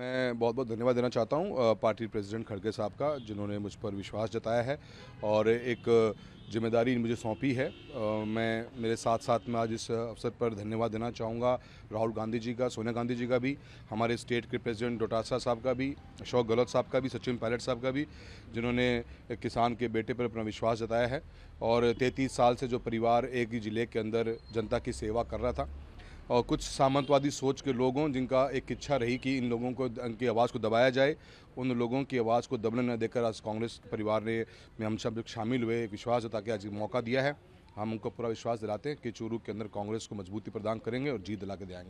मैं बहुत बहुत धन्यवाद देना चाहता हूँ पार्टी प्रेसिडेंट खड़गे साहब का जिन्होंने मुझ पर विश्वास जताया है और एक जिम्मेदारी मुझे सौंपी है मैं मेरे साथ साथ में आज इस अवसर पर धन्यवाद देना चाहूँगा राहुल गांधी जी का सोनिया गांधी जी का भी हमारे स्टेट के प्रेसिडेंट डोटासा साहब का भी अशोक गहलोत साहब का भी सचिन पायलट साहब का भी जिन्होंने किसान के बेटे पर अपना विश्वास जताया है और तैंतीस साल से जो परिवार एक ही ज़िले के अंदर जनता की सेवा कर रहा था और कुछ सामंतवादी सोच के लोगों जिनका एक इच्छा रही कि इन लोगों को उनकी आवाज़ को दबाया जाए उन लोगों की आवाज़ को दबने न देकर आज कांग्रेस परिवार ने में हम सब शामिल हुए एक विश्वास जता के आज मौका दिया है हम उनको पूरा विश्वास दिलाते हैं कि चूरू के अंदर कांग्रेस को मजबूती प्रदान करेंगे और जीत दिला के देंगे